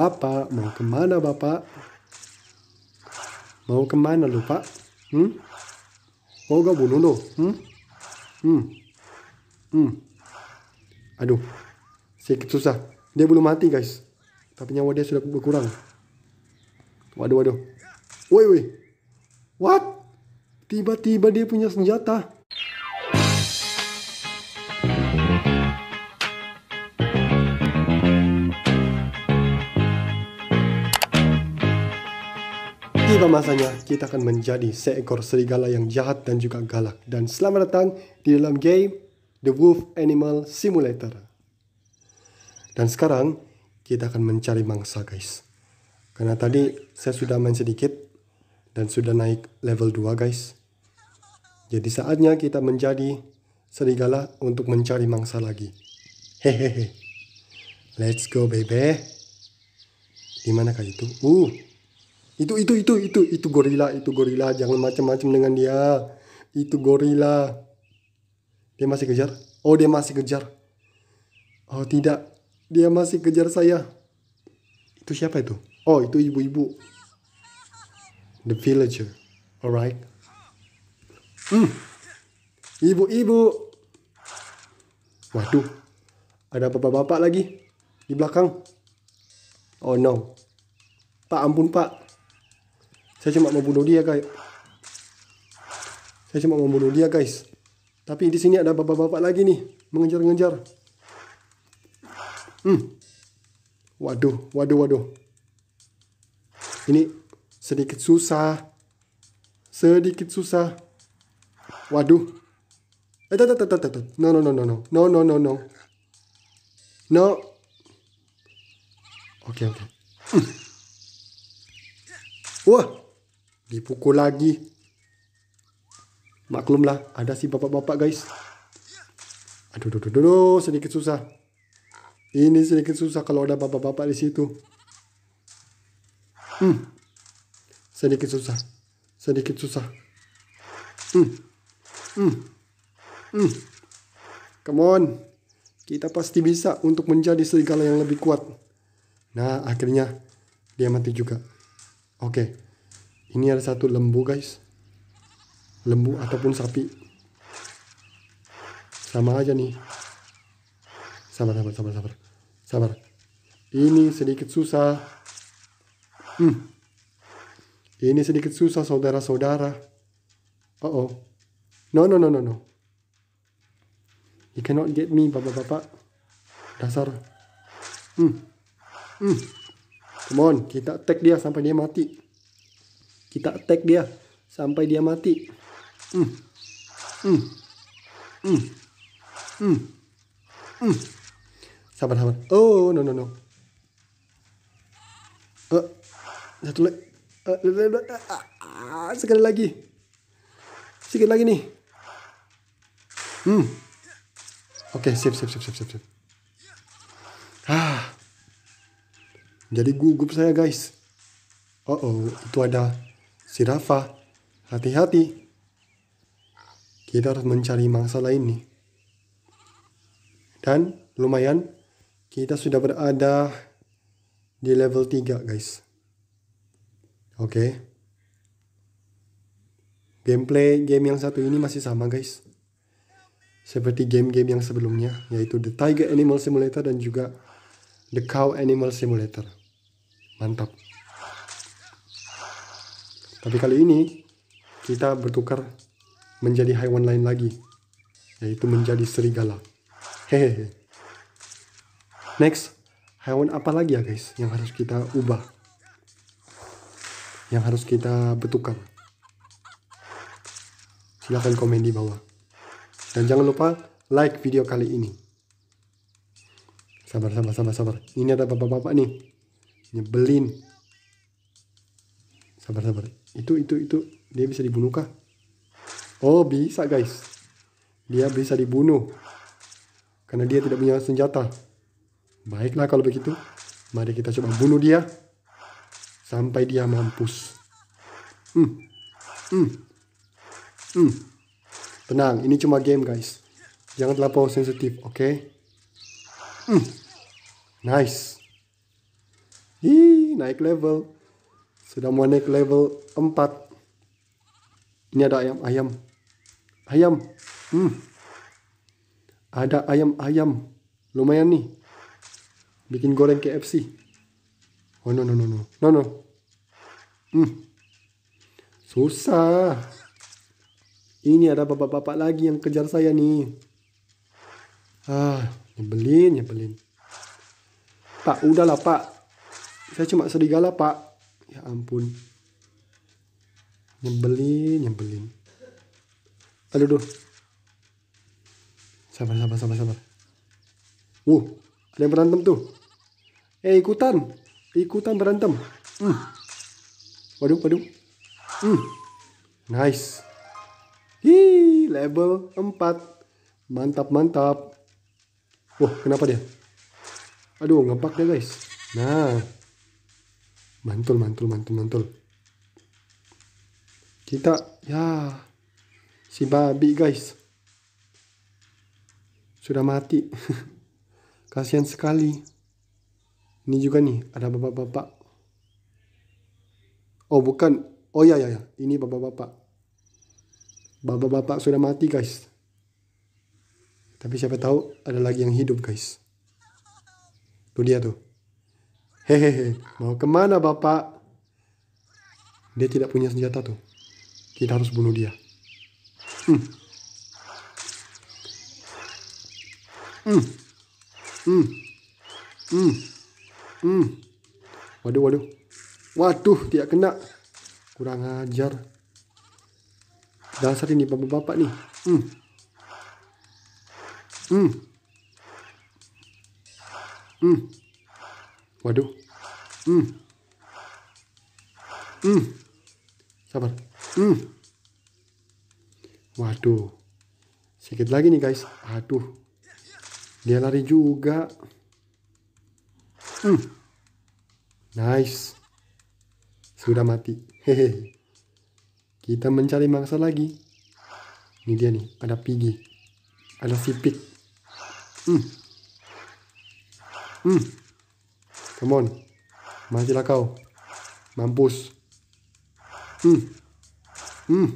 Bapak, mau kemana Bapak? Mau kemana lu Pak? Hmm? Mau gak bunuh lu? Hmm? Hmm? Hmm? Aduh, sedikit susah. Dia belum mati guys. Tapi nyawa dia sudah berkurang. Waduh, waduh. Woi, woi. What? Tiba-tiba dia punya senjata. Tiba masanya kita akan menjadi seekor serigala yang jahat dan juga galak. Dan selamat datang di dalam game The Wolf Animal Simulator. Dan sekarang kita akan mencari mangsa guys. Karena tadi saya sudah main sedikit dan sudah naik level 2 guys. Jadi saatnya kita menjadi serigala untuk mencari mangsa lagi. Hehehe. Let's go baby. Dimanakah itu? Uh, itu itu itu itu itu gorila itu gorila jangan macam-macam dengan dia itu gorila dia masih kejar oh dia masih kejar oh tidak dia masih kejar saya itu siapa itu oh itu ibu-ibu the villager alright hmm ibu-ibu waduh ada bapak-bapak lagi di belakang oh no pak ampun pak saya cuma mau bunuh dia guys saya cuma mau bunuh dia guys tapi di sini ada bapak-bapak lagi nih mengejar-ngejar hmm waduh waduh waduh ini sedikit susah sedikit susah waduh eh tata, tata, tata. no no no no no no no no no no oke okay, oke okay. Hmm. wah Dipukul lagi. Maklumlah, ada si bapak-bapak guys. Aduh, aduh, aduh, sedikit susah. Ini sedikit susah kalau ada bapak-bapak di situ. Hmm. Sedikit susah. Sedikit susah. Hmm. Hmm. Hmm. Come on. Kita pasti bisa untuk menjadi serigala yang lebih kuat. Nah, akhirnya dia mati juga. Oke. Okay. Ini ada satu lembu guys. Lembu ataupun sapi. Sama aja nih. Sabar, sabar, sabar, sabar. Sabar. Ini sedikit susah. Hmm. Ini sedikit susah saudara-saudara. Oh oh. No, no, no, no, no. You cannot get me, bapak-bapak. Dasar. Hmm. Hmm. Come on, kita tag dia sampai dia mati kita attack dia sampai dia mati hmm. Hmm. Hmm. Hmm. Hmm. sabar sabar oh no no no uh, satu lagi uh, uh, sekali lagi sekali lagi nih hmm oke okay, sip sip sip sip sip sip ah jadi gugup saya guys oh uh oh itu ada Si Rafa, hati-hati. Kita harus mencari mangsa lain nih. Dan lumayan, kita sudah berada di level 3 guys. Oke. Okay. Gameplay game yang satu ini masih sama guys. Seperti game-game yang sebelumnya, yaitu The Tiger Animal Simulator dan juga The Cow Animal Simulator. Mantap. Tapi kali ini kita bertukar menjadi hewan lain lagi, yaitu menjadi serigala. Hehehe. Next, hewan apa lagi ya guys yang harus kita ubah? Yang harus kita bertukar? Silahkan komen di bawah. Dan jangan lupa like video kali ini. Sabar, sabar, sabar, sabar. Ini ada bapak-bapak nih. Nyebelin. Sabar, sabar. Itu itu itu dia bisa dibunuh kah? Oh bisa guys. Dia bisa dibunuh karena dia tidak punya senjata. Baiklah kalau begitu. Mari kita coba bunuh dia sampai dia mampus. Hmm. Hmm. Hmm. Tenang, ini cuma game guys. Jangan terlalu sensitif, oke? Okay? Hmm. Nice. Hi, naik level. Sudah mau naik level 4. Ini ada ayam-ayam. Ayam. Hmm. Ada ayam-ayam. Lumayan nih. Bikin goreng KFC. Oh no no no no. No no. Hmm. Susah. Ini ada bapak-bapak lagi yang kejar saya nih. Ah, nyebelin, nyebelin. Pak, udahlah, Pak. Saya cuma serigala, Pak ya ampun nyebelin nyebelin aduh duh sabar sabar sabar sabar uh ada yang berantem tuh eh ikutan ikutan berantem hmm. waduh waduh hmm. nice hi level 4 mantap mantap wah kenapa dia aduh ngepak deh guys nah mantul mantul mantul mantul kita ya si babi guys sudah mati kasihan sekali ini juga nih ada bapak-bapak oh bukan oh ya ya ya ini bapak-bapak bapak-bapak sudah mati guys tapi siapa tahu ada lagi yang hidup guys tuh dia tuh Hehehe, mau kemana bapak? Dia tidak punya senjata tuh. Kita harus bunuh dia. Hmm. Hmm. Hmm. Hmm. Hmm. Waduh, waduh. Waduh, tidak kena. Kurang ajar. Dasar ini bapak-bapak nih. Hmm. Hmm. Hmm. Waduh. Hmm. Hmm. Sabar. Hmm. Waduh. Sedikit lagi nih guys. Aduh. Dia lari juga. Hmm. Nice. Sudah mati. hehe, Kita mencari mangsa lagi. Ini dia nih. Ada pigi. Ada sipit. Hmm. Hmm. Come on. Matilah kau. Mampus. Hmm. Hmm.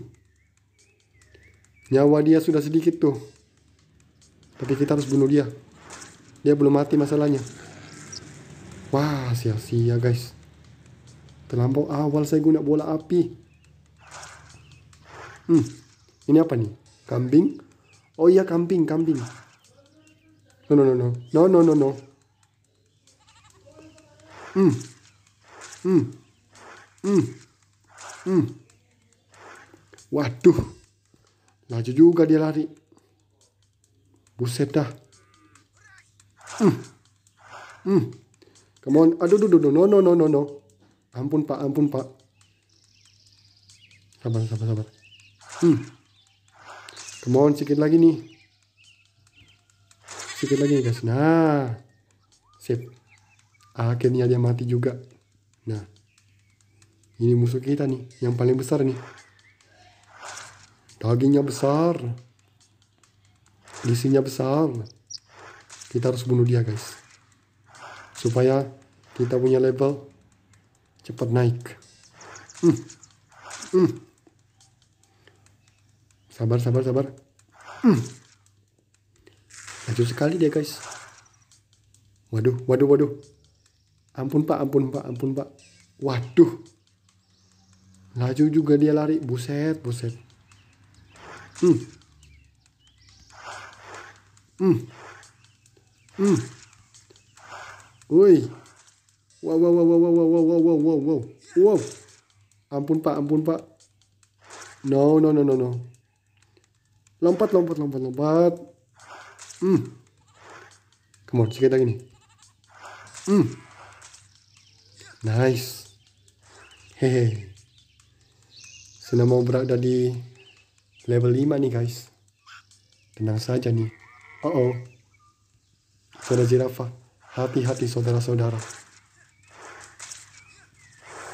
Nyawa dia sudah sedikit tuh. Tapi kita harus bunuh dia. Dia belum mati masalahnya. Wah, sia-sia guys. Terlampau awal saya guna bola api. Hmm. Ini apa nih? Kambing? Oh iya kambing, kambing. No, no, no, no. No, no, no, no. Hmm. Hmm. Hmm. Hmm. Waduh. Laju juga dia lari. Buset dah. Hmm. Hmm. Come on. Aduh, aduh, aduh. No, no, no, no, no. Ampun, Pak. Ampun, Pak. Sabar, sabar, sabar. Hmm. Come on, sedikit lagi nih. Sedikit lagi guys. Nah. Sip akhirnya dia mati juga nah ini musuh kita nih yang paling besar nih dagingnya besar isinya besar kita harus bunuh dia guys supaya kita punya level cepat naik hmm. Hmm. sabar sabar sabar hmm. laju sekali dia guys waduh waduh waduh ampun pak ampun pak ampun pak waduh laju juga dia lari buset buset hmm hmm hmm woi wow wow wow wow wow wow wow wow wow wow ampun pak ampun pak no no no no no lompat lompat lompat lompat hmm come on kita gini hmm Nice. Hehe. Sudah mau berada di level 5 nih guys. Tenang saja nih. Oh oh. Saudara jirafa. Hati-hati saudara-saudara.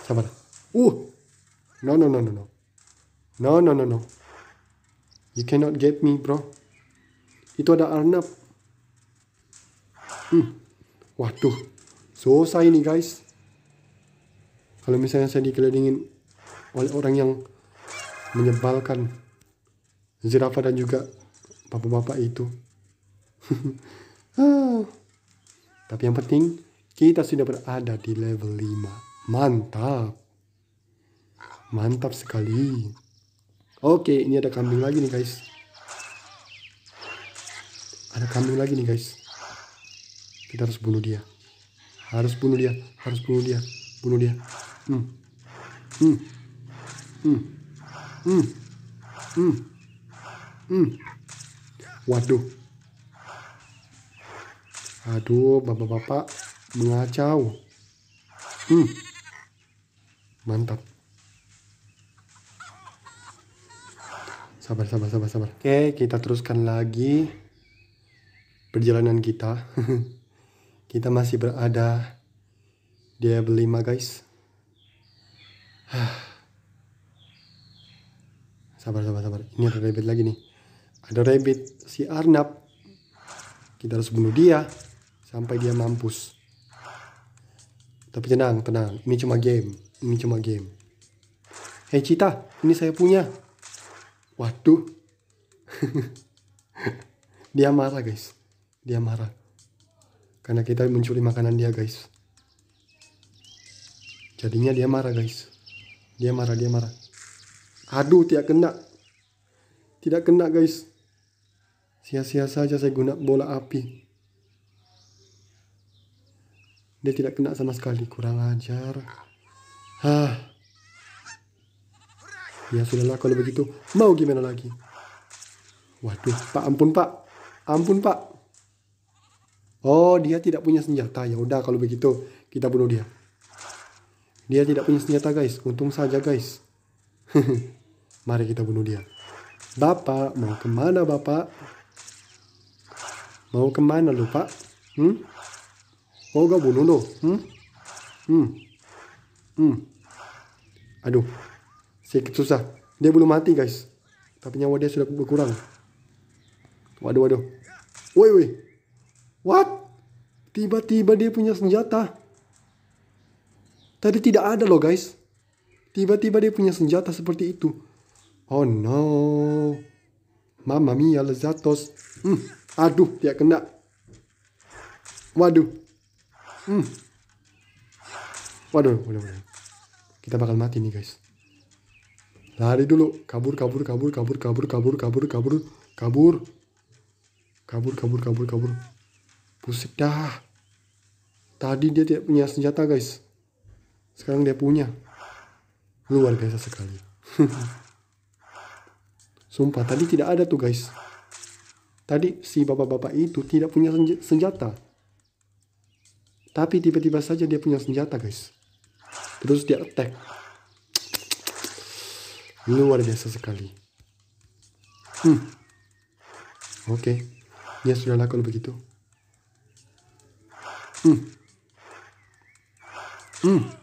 Sabar. Uh. No no no no no. No no no no. You cannot get me bro. Itu ada Arnab. Hmm. Waduh. Susah ini guys kalau misalnya saya dikelilingin oleh orang yang menyebalkan zirafa dan juga bapak-bapak itu ah. tapi yang penting kita sudah berada di level 5 mantap mantap sekali oke ini ada kambing lagi nih guys ada kambing lagi nih guys kita harus bunuh dia harus bunuh dia harus bunuh dia bunuh dia Hmm. Hmm. Hmm. Hmm. Hmm. Waduh. Aduh, bapak-bapak mengacau. Hmm. Mantap. Sabar, sabar, sabar, sabar. Oke, kita teruskan lagi perjalanan kita. kita masih berada di 5, guys sabar sabar sabar ini ada rabbit lagi nih ada rabbit si Arnab kita harus bunuh dia sampai dia mampus tapi tenang tenang ini cuma game ini cuma game hei Cita ini saya punya waduh dia marah guys dia marah karena kita mencuri makanan dia guys jadinya dia marah guys dia marah, dia marah. Aduh, tidak kena. Tidak kena, guys. Sia-sia saja saya guna bola api. Dia tidak kena sama sekali. Kurang ajar. Hah. Ya sudahlah kalau begitu. Mau gimana lagi? Waduh, Pak, ampun, Pak. Ampun, Pak. Oh, dia tidak punya senjata. Ya udah kalau begitu, kita bunuh dia. Dia tidak punya senjata guys. Untung saja guys. Mari kita bunuh dia. Bapak, mau kemana bapak? Mau kemana lu pak? Hmm? Mau gak bunuh lu? Hmm? Hmm? Hmm? Aduh, sedikit susah. Dia belum mati guys. Tapi nyawa dia sudah berkurang. Waduh, waduh. Woi, woi. What? Tiba-tiba dia punya senjata. Tadi tidak ada loh guys. Tiba-tiba dia punya senjata seperti itu. Oh no. Mamma mia lezatos. Hmm. Aduh, dia kena. Waduh. Hmm. Waduh, waduh, waduh. Kita bakal mati nih guys. Lari dulu. Kabur, kabur, kabur, kabur, kabur, kabur, kabur, kabur, kabur. Kabur, kabur, kabur, kabur. Buset dah. Tadi dia tidak punya senjata guys sekarang dia punya luar biasa sekali sumpah tadi tidak ada tuh guys tadi si bapak-bapak itu tidak punya senjata tapi tiba-tiba saja dia punya senjata guys terus dia attack luar biasa sekali hmm. oke okay. ya lakukan kalau begitu hmm. Hmm.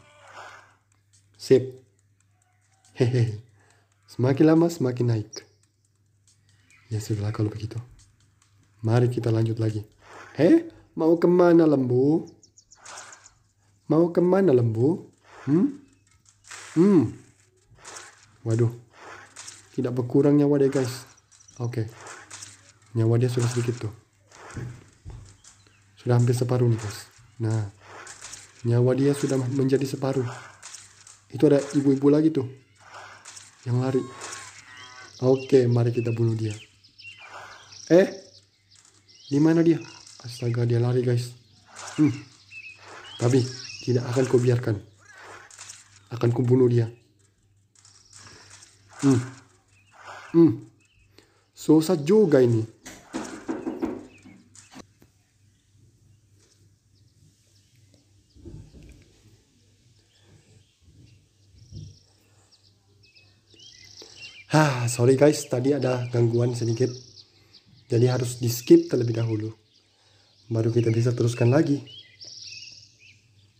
Sip. Hehehe. Semakin lama semakin naik. Ya sudah kalau begitu. Mari kita lanjut lagi. Heh, mau kemana lembu? Mau kemana lembu? Hmm? Hmm. Waduh. Tidak berkurang nyawa dia guys. Oke. Okay. Nyawa dia sudah sedikit tuh. Sudah hampir separuh nih guys. Nah. Nyawa dia sudah menjadi separuh itu ada ibu-ibu lagi tuh yang lari oke mari kita bunuh dia eh di mana dia astaga dia lari guys hmm. tapi tidak akan kau biarkan akan kubunuh dia hmm. Hmm. susah juga ini sorry guys tadi ada gangguan sedikit jadi harus di skip terlebih dahulu baru kita bisa teruskan lagi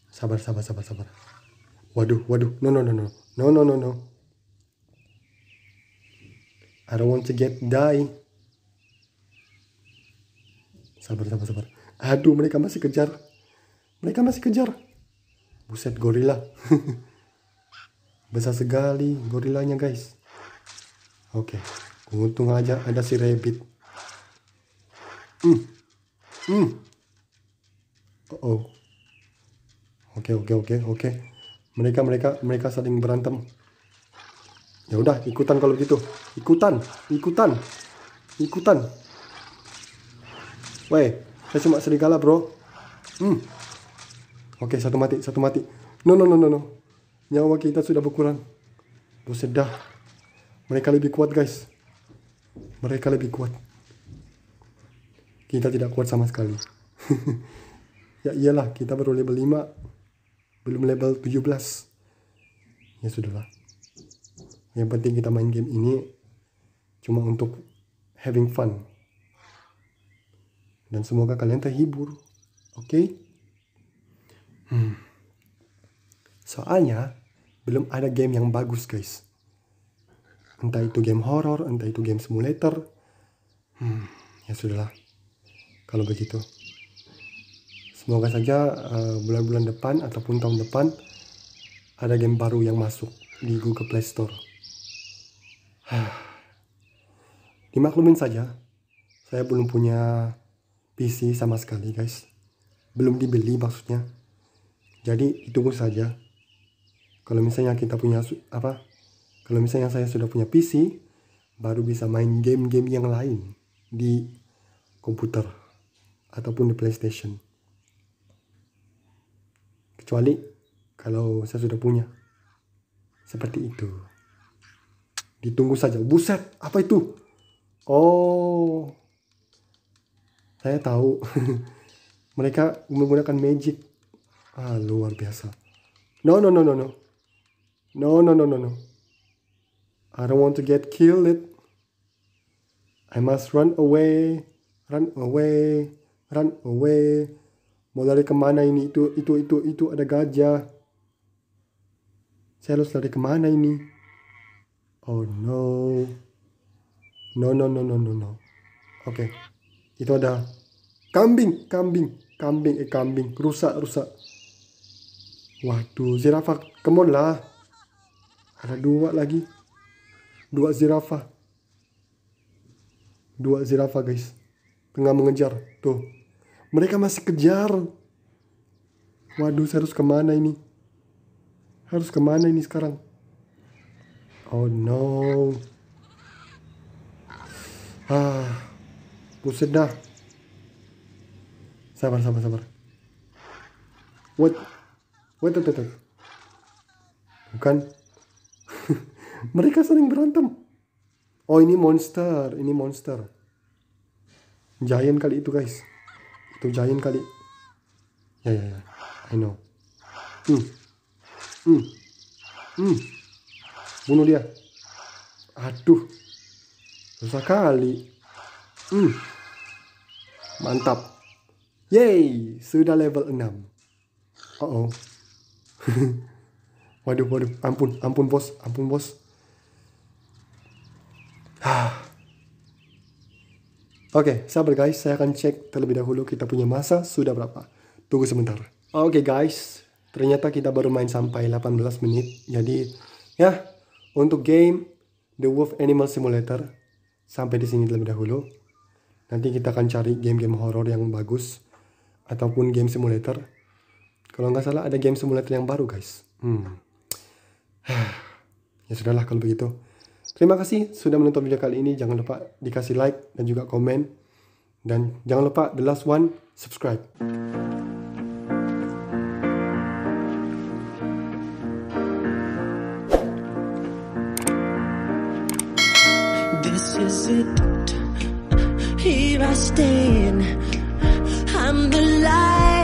sabar sabar sabar sabar waduh waduh no no no no no no no no I don't want to get die sabar sabar sabar aduh mereka masih kejar mereka masih kejar buset gorila besar sekali gorilanya guys Oke, okay. untung aja ada si rabbit. Hmm. Hmm. oh. Oke, okay, oke, okay, oke, oke. Mereka mereka mereka saling berantem. Ya udah, ikutan kalau begitu. Ikutan, ikutan. Ikutan. Weh, saya cuma serigala, Bro. Hmm. Oke, satu mati, satu mati. No, no, no, no, no. Nyawa kita sudah berkurang. Buset dah. Mereka lebih kuat guys. Mereka lebih kuat. Kita tidak kuat sama sekali. ya iyalah kita baru level 5. Belum level 17. Ya sudahlah. Yang penting kita main game ini cuma untuk having fun. Dan semoga kalian terhibur. Oke? Okay? Hmm. Soalnya belum ada game yang bagus guys entah itu game horror, entah itu game simulator hmm ya sudahlah kalau begitu semoga saja eh, bulan-bulan uh, depan ataupun tahun depan ada game baru yang masuk di Google Play Store dimaklumin saja saya belum punya PC sama sekali guys belum dibeli maksudnya jadi ditunggu saja kalau misalnya kita punya apa kalau misalnya saya sudah punya PC, baru bisa main game-game yang lain di komputer ataupun di PlayStation. Kecuali kalau saya sudah punya. Seperti itu. Ditunggu saja. Buset, apa itu? Oh. Saya tahu. Mereka menggunakan magic. Ah, luar biasa. No, no, no, no, no. No, no, no, no, no. I don't want to get killed. I must run away, run away, run away. Mau lari kemana ini? Itu, itu, itu, itu ada gajah. Saya harus lari kemana ini? Oh no. No, no, no, no, no, no. Oke. Okay. Itu ada kambing, kambing, kambing, eh kambing. Rusak, rusak. Waduh, zirafah. Kemon lah. Ada dua lagi dua zirafah dua zirafah guys tengah mengejar tuh mereka masih kejar waduh saya harus kemana ini harus kemana ini sekarang oh no ah pusing dah sabar sabar sabar what wait the bukan mereka sering berantem oh ini monster ini monster giant kali itu guys itu giant kali ya ya ya I know hmm. Hmm. Hmm. bunuh dia aduh susah kali hmm. mantap yay sudah level 6 uh oh waduh waduh ampun ampun bos ampun bos Oke, okay, sabar guys, saya akan cek terlebih dahulu kita punya masa sudah berapa. Tunggu sebentar. Oke okay guys, ternyata kita baru main sampai 18 menit. Jadi, ya, untuk game The Wolf Animal Simulator, sampai di sini terlebih dahulu. Nanti kita akan cari game-game horor yang bagus, ataupun game simulator. Kalau nggak salah ada game simulator yang baru guys. Hmm. ya sudahlah kalau begitu. Terima kasih sudah menonton video kali ini. Jangan lupa dikasih like dan juga komen. Dan jangan lupa the last one, subscribe. This is it. Here I stand. I'm the light.